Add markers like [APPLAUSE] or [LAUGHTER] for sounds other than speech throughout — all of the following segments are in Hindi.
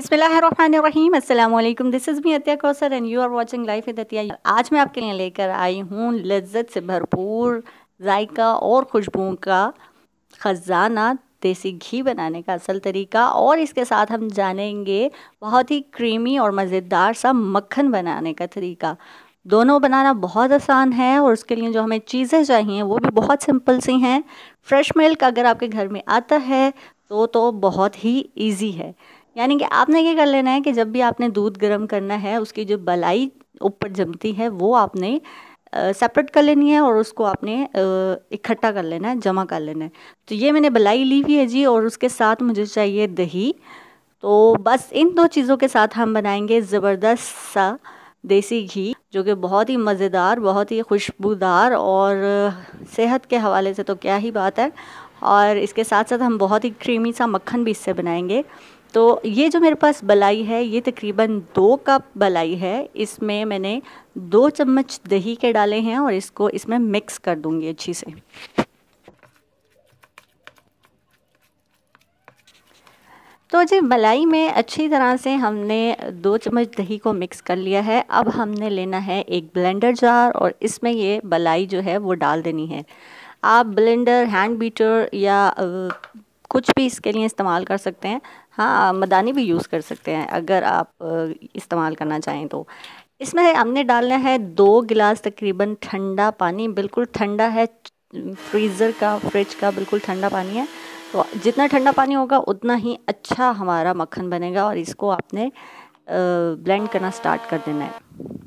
बिस्मिल्लाम अल्लाम this is me Atiya Kausar and you are watching life with Atiya आज मैं आपके लिए लेकर आई हूँ लज्जत से भरपूर जायका और खुशबू का ख़जाना देसी घी बनाने का असल तरीका और इसके साथ हम जानेंगे बहुत ही क्रीमी और मज़ेदार सा मक्खन बनाने का तरीका दोनों बनाना बहुत आसान है और उसके लिए जो हमें चीज़ें चाहिए वो भी बहुत सिंपल सी हैं फ्रेश मिल्क अगर आपके घर में आता है तो तो बहुत ही ईजी है यानी कि आपने क्या कर लेना है कि जब भी आपने दूध गर्म करना है उसकी जो बलाई ऊपर जमती है वो आपने सेपरेट कर लेनी है और उसको आपने इकट्ठा कर लेना है जमा कर लेना है तो ये मैंने बलाई ली हुई है जी और उसके साथ मुझे चाहिए दही तो बस इन दो चीज़ों के साथ हम बनाएंगे ज़बरदस्त सा देसी घी जो कि बहुत ही मज़ेदार बहुत ही खुशबूदार और सेहत के हवाले से तो क्या ही बात है और इसके साथ साथ हम बहुत ही क्रीमी सा मक्खन भी इससे बनाएंगे तो ये जो मेरे पास बलाई है ये तकरीबन दो कप बलाई है इसमें मैंने दो चम्मच दही के डाले हैं और इसको इसमें मिक्स कर दूंगी अच्छी से तो जी मलाई में अच्छी तरह से हमने दो चम्मच दही को मिक्स कर लिया है अब हमने लेना है एक ब्लेंडर जार और इसमें ये बलाई जो है वो डाल देनी है आप ब्लेंडर हैंड बीटर या कुछ भी इसके लिए इस्तेमाल कर सकते हैं हाँ मदानी भी यूज़ कर सकते हैं अगर आप इस्तेमाल करना चाहें तो इसमें हमने डालना है दो गिलास तकरीबन ठंडा पानी बिल्कुल ठंडा है फ्रीज़र का फ्रिज का बिल्कुल ठंडा पानी है तो जितना ठंडा पानी होगा उतना ही अच्छा हमारा मक्खन बनेगा और इसको आपने ब्लेंड करना स्टार्ट कर देना है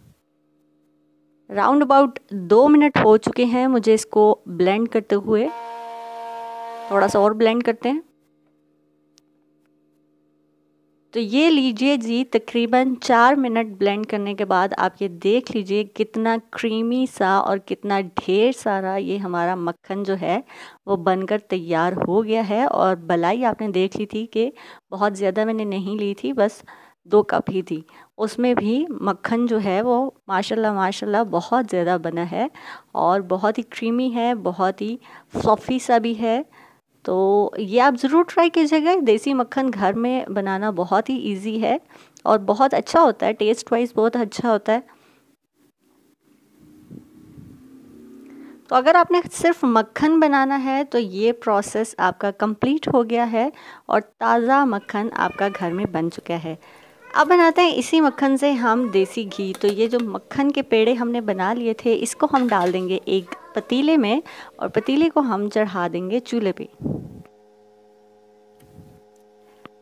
राउंड अबाउट दो मिनट हो चुके हैं मुझे इसको ब्लेंड करते हुए थोड़ा सा और ब्लेंड करते हैं तो ये लीजिए जी तकरीबन चार मिनट ब्लेंड करने के बाद आप ये देख लीजिए कितना क्रीमी सा और कितना ढेर सारा ये हमारा मक्खन जो है वो बनकर तैयार हो गया है और बलाई आपने देख ली थी कि बहुत ज़्यादा मैंने नहीं ली थी बस दो कप ही थी उसमें भी मक्खन जो है वो माशाल्लाह माशाल्लाह बहुत ज़्यादा बना है और बहुत ही क्रीमी है बहुत ही फ्लफ़ी सा भी है तो ये आप ज़रूर ट्राई कीजिएगा देसी मक्खन घर में बनाना बहुत ही इजी है और बहुत अच्छा होता है टेस्ट वाइज बहुत अच्छा होता है तो अगर आपने सिर्फ मक्खन बनाना है तो ये प्रोसेस आपका कंप्लीट हो गया है और ताज़ा मक्खन आपका घर में बन चुका है अब बनाते हैं इसी मक्खन से हम देसी घी तो ये जो मक्खन के पेड़े हमने बना लिए थे इसको हम डाल देंगे एक पतीले में और पतीले को हम चढ़ा देंगे चूल्हे पे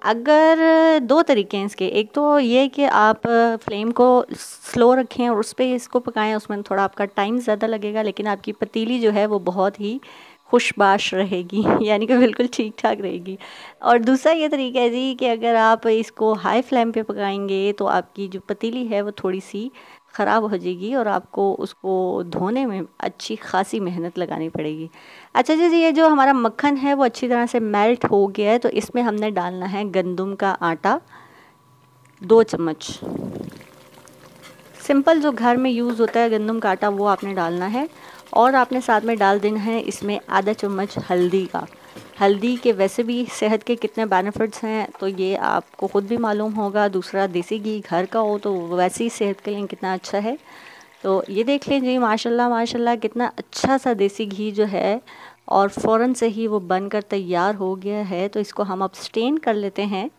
अगर दो तरीके हैं इसके एक तो ये कि आप फ्लेम को स्लो रखें और उस पर इसको पकाएं उसमें थोड़ा आपका टाइम ज़्यादा लगेगा लेकिन आपकी पतीली जो है वो बहुत ही खुशबाश रहेगी [LAUGHS] यानी कि बिल्कुल ठीक ठाक रहेगी और दूसरा ये तरीका है जी कि अगर आप इसको हाई फ्लेम पे पकाएंगे तो आपकी जो पतीली है वो थोड़ी सी ख़राब हो जाएगी और आपको उसको धोने में अच्छी खासी मेहनत लगानी पड़ेगी अच्छा जी जी ये जो हमारा मक्खन है वो अच्छी तरह से मेल्ट हो गया है तो इसमें हमने डालना है गंदम का आटा दो चम्मच सिंपल जो घर में यूज़ होता है गंदम का आटा वो आपने डालना है और आपने साथ में डाल देना है इसमें आधा चम्मच हल्दी का हल्दी के वैसे भी सेहत के कितने बेनिफिट्स हैं तो ये आपको ख़ुद भी मालूम होगा दूसरा देसी घी घर का हो तो वैसे ही सेहत के लिए कितना अच्छा है तो ये देख लें जी माशाल्लाह माशाल्लाह कितना अच्छा सा देसी घी जो है और फ़ौर से ही वो बनकर तैयार हो गया है तो इसको हम अब स्टेन कर लेते हैं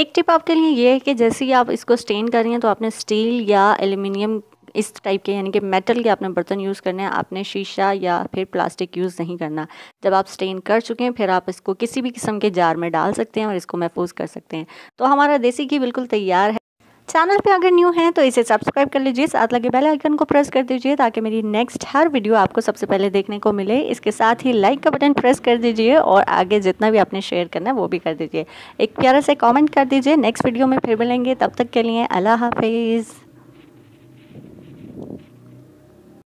एक टिप आपके लिए ये है कि जैसे ही आप इसको स्टेन करें तो आपने स्टील या एल्यूमिनियम इस टाइप के यानी कि मेटल के आपने बर्तन यूज़ करने हैं आपने शीशा या फिर प्लास्टिक यूज़ नहीं करना जब आप स्टेन कर चुके हैं फिर आप इसको किसी भी किस्म के जार में डाल सकते हैं और इसको महफूज कर सकते हैं तो हमारा देसी घी बिल्कुल तैयार है चैनल पे अगर न्यू हैं तो इसे सब्सक्राइब कर लीजिए साथ लगे बेल आइकन को प्रेस कर दीजिए ताकि मेरी नेक्स्ट हर वीडियो आपको सबसे पहले देखने को मिले इसके साथ ही लाइक का बटन प्रेस कर दीजिए और आगे जितना भी आपने शेयर करना है वो भी कर दीजिए एक प्यारा से कमेंट कर दीजिए नेक्स्ट वीडियो में फिर मिलेंगे तब तक के लिए अल्लाह हाफिज़